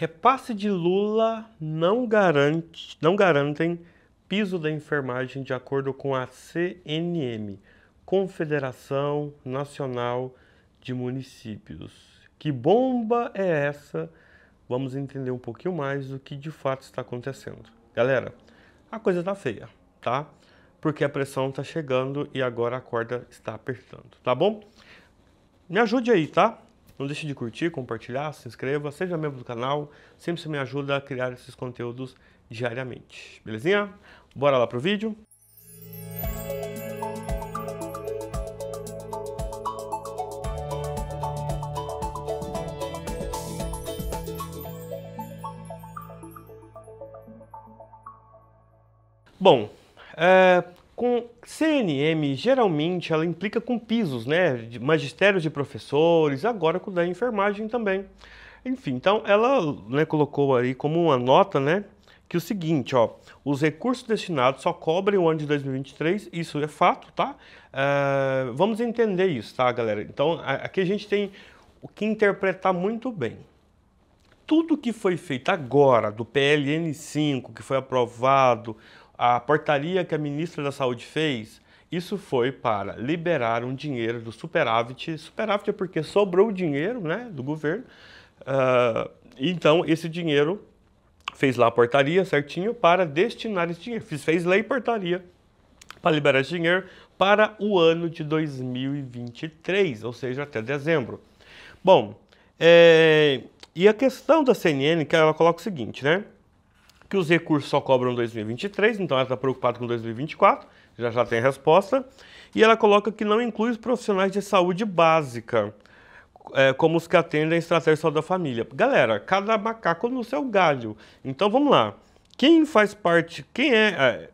Repasse de Lula não, garante, não garantem piso da enfermagem de acordo com a CNM, Confederação Nacional de Municípios. Que bomba é essa? Vamos entender um pouquinho mais do que de fato está acontecendo. Galera, a coisa tá feia, tá? Porque a pressão tá chegando e agora a corda está apertando, tá bom? Me ajude aí, tá? Não deixe de curtir, compartilhar, se inscreva, seja membro do canal. Sempre você me ajuda a criar esses conteúdos diariamente. Belezinha? Bora lá pro vídeo? Bom, é, com CNM, geralmente ela implica com pisos, né? De magistérios de professores, agora com da enfermagem também. Enfim, então ela né, colocou aí como uma nota, né? Que o seguinte, ó, os recursos destinados só cobrem o ano de 2023, isso é fato, tá? Uh, vamos entender isso, tá, galera? Então aqui a gente tem o que interpretar muito bem tudo que foi feito agora do PLN 5, que foi aprovado, a portaria que a ministra da Saúde fez, isso foi para liberar um dinheiro do superávit. Superávit é porque sobrou dinheiro né, do governo. Uh, então, esse dinheiro fez lá a portaria certinho para destinar esse dinheiro. Fez, fez lei portaria para liberar esse dinheiro para o ano de 2023, ou seja, até dezembro. Bom, é, e a questão da CNN, que ela coloca o seguinte, né? que os recursos só cobram 2023, então ela está preocupada com 2024, já já tem resposta. E ela coloca que não inclui os profissionais de saúde básica, é, como os que atendem a estratégia saúde da família. Galera, cada macaco no seu galho. Então vamos lá. Quem faz parte, quem é, é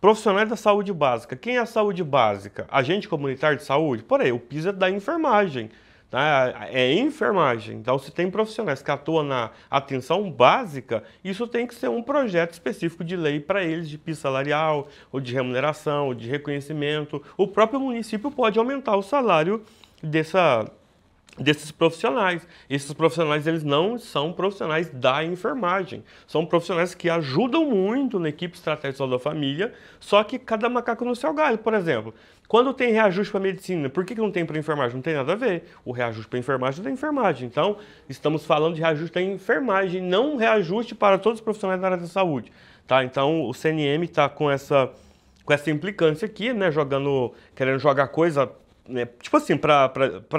profissionais da saúde básica? Quem é a saúde básica? Agente comunitário de saúde? Por aí, o PIS é da enfermagem. Tá? É enfermagem. Então, se tem profissionais que atuam na atenção básica, isso tem que ser um projeto específico de lei para eles, de piso salarial, ou de remuneração, ou de reconhecimento. O próprio município pode aumentar o salário dessa desses profissionais. Esses profissionais eles não são profissionais da enfermagem, são profissionais que ajudam muito na equipe estratégica da família, só que cada macaco no seu galho, por exemplo. Quando tem reajuste para medicina, por que, que não tem para enfermagem? Não tem nada a ver. O reajuste para enfermagem é da enfermagem. Então, estamos falando de reajuste da enfermagem, não reajuste para todos os profissionais da área da saúde. Tá? Então, o CNM está com essa, com essa implicância aqui, né? jogando, querendo jogar coisa né, tipo assim, para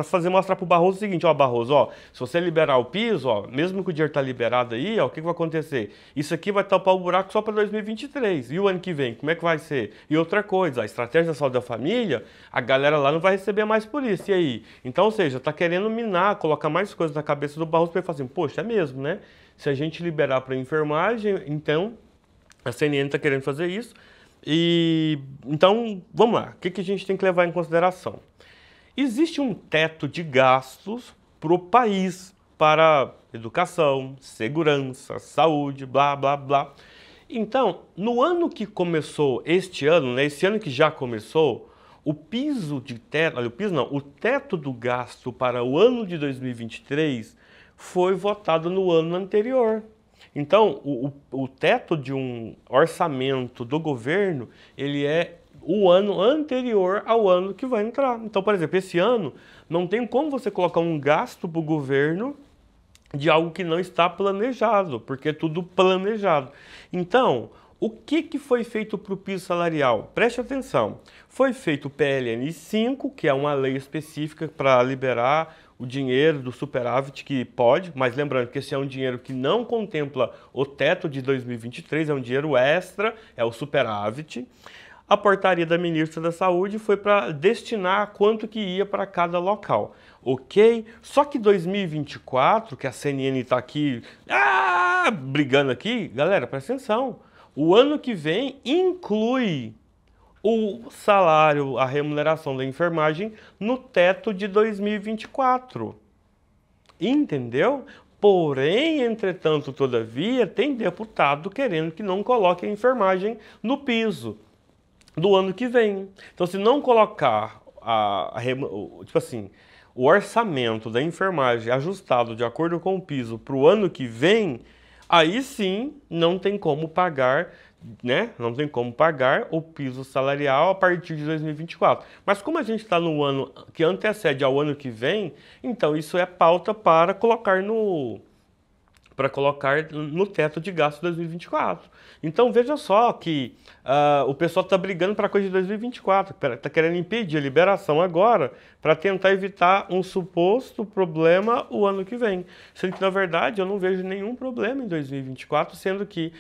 fazer mostrar pro Barroso o seguinte, ó, Barroso, ó, se você liberar o piso, ó, mesmo que o dinheiro tá liberado aí, ó, o que, que vai acontecer? Isso aqui vai tapar o buraco só para 2023. E o ano que vem, como é que vai ser? E outra coisa, a estratégia da saúde da família, a galera lá não vai receber mais por isso. E aí? Então, ou seja, tá querendo minar, colocar mais coisas na cabeça do Barroso para ele falar assim, poxa, é mesmo, né? Se a gente liberar para enfermagem, então a CNN está querendo fazer isso. E então, vamos lá. O que, que a gente tem que levar em consideração? Existe um teto de gastos para o país, para educação, segurança, saúde, blá, blá, blá. Então, no ano que começou este ano, né, esse ano que já começou, o piso de teto, o piso não, o teto do gasto para o ano de 2023 foi votado no ano anterior. Então, o, o, o teto de um orçamento do governo, ele é o ano anterior ao ano que vai entrar. Então, por exemplo, esse ano não tem como você colocar um gasto para o governo de algo que não está planejado, porque é tudo planejado. Então, o que, que foi feito para o piso salarial? Preste atenção. Foi feito o PLN 5, que é uma lei específica para liberar o dinheiro do superávit que pode, mas lembrando que esse é um dinheiro que não contempla o teto de 2023, é um dinheiro extra, é o superávit a portaria da ministra da Saúde foi para destinar quanto que ia para cada local, ok? Só que 2024, que a CNN está aqui ah, brigando aqui, galera, presta atenção. O ano que vem inclui o salário, a remuneração da enfermagem no teto de 2024. Entendeu? Porém, entretanto, todavia, tem deputado querendo que não coloque a enfermagem no piso do ano que vem. Então, se não colocar a, a tipo assim, o orçamento da enfermagem ajustado de acordo com o piso para o ano que vem, aí sim não tem como pagar, né? Não tem como pagar o piso salarial a partir de 2024. Mas como a gente está no ano que antecede ao ano que vem, então isso é pauta para colocar no para colocar no teto de gasto 2024. Então veja só que uh, o pessoal está brigando para a coisa de 2024, está querendo impedir a liberação agora para tentar evitar um suposto problema o ano que vem. Sendo que, na verdade, eu não vejo nenhum problema em 2024, sendo que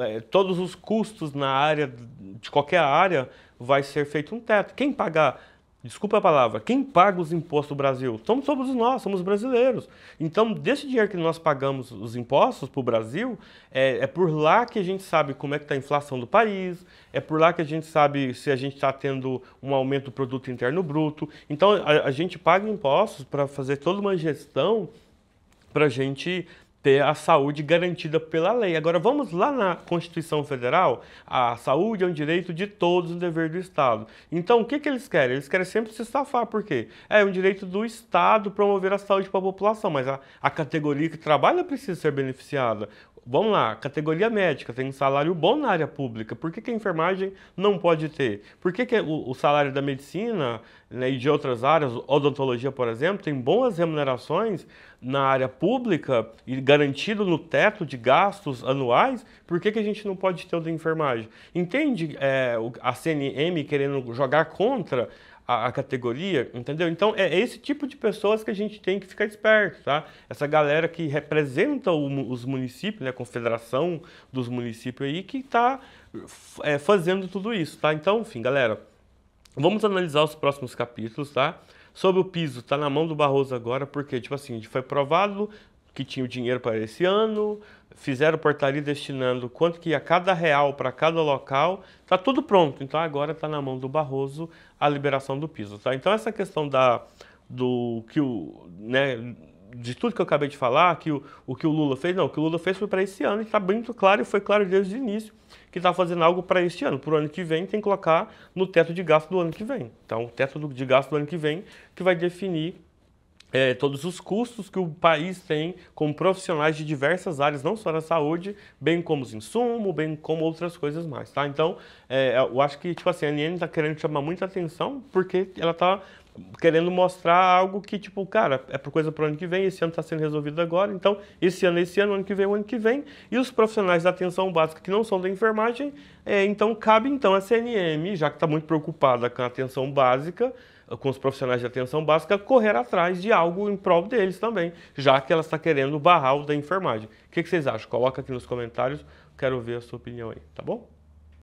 eh, todos os custos na área, de qualquer área, vai ser feito um teto. Quem pagar Desculpa a palavra, quem paga os impostos do Brasil? Somos, somos nós, somos brasileiros. Então, desse dinheiro que nós pagamos os impostos para o Brasil, é, é, por lá que a gente sabe como é que está a inflação do país, é por lá que a gente sabe se a gente está tendo um aumento do produto interno bruto. Então, a, a gente paga impostos para fazer toda uma gestão para a gente ter a saúde garantida pela lei. Agora vamos lá na Constituição Federal, a saúde é um direito de todos, um dever do Estado. Então o que, que eles querem? Eles querem sempre se safar, por quê? É um direito do Estado promover a saúde para a população, mas a, a categoria que trabalha precisa ser beneficiada. Vamos lá, categoria médica tem um salário bom na área pública. Por que, que a enfermagem não pode ter? Por que, que o, o salário da medicina né, e de outras áreas, odontologia, por exemplo, tem boas remunerações na área pública e garantido no teto de gastos anuais? Por que, que a gente não pode ter o da enfermagem? Entende é, a CNM querendo jogar contra a, a, categoria, entendeu? Então é esse tipo de pessoas que a gente tem que ficar esperto, tá? Essa galera que representa o, os municípios, né? A confederação dos municípios aí que está é, fazendo tudo isso, tá? Então, enfim, galera, vamos analisar os próximos capítulos, tá? Sobre o piso, tá na mão do Barroso agora, porque, tipo assim, foi provado que tinha o dinheiro para esse ano, fizeram portaria destinando quanto que ia cada real para cada local, está tudo pronto. Então agora está na mão do Barroso a liberação do piso. Tá? Então essa questão da, do que o, né, de tudo que eu acabei de falar, que o, o que o Lula fez, não, o que o Lula fez foi para esse ano e está muito claro, e foi claro desde o início, que está fazendo algo para este ano. Para o ano que vem, tem que colocar no teto de gasto do ano que vem. Então, o teto de gasto do ano que vem que vai definir é, todos os custos que o país tem com profissionais de diversas áreas, não só na saúde, bem como os insumos, bem como outras coisas mais, tá? Então, é, eu acho que, tipo assim, a NN tá querendo chamar muita atenção porque ela tá querendo mostrar algo que, tipo, cara, é por coisa para o ano que vem, esse ano está sendo resolvido agora, então esse ano, esse ano, ano que vem, ano que vem. E os profissionais da atenção básica que não são da enfermagem, é, então cabe então a CNM, já que está muito preocupada com a atenção básica, com os profissionais de atenção básica correr atrás de algo em prol deles também, já que ela está querendo barrar o da enfermagem. O que, que vocês acham? Coloca aqui nos comentários, quero ver a sua opinião aí, tá bom?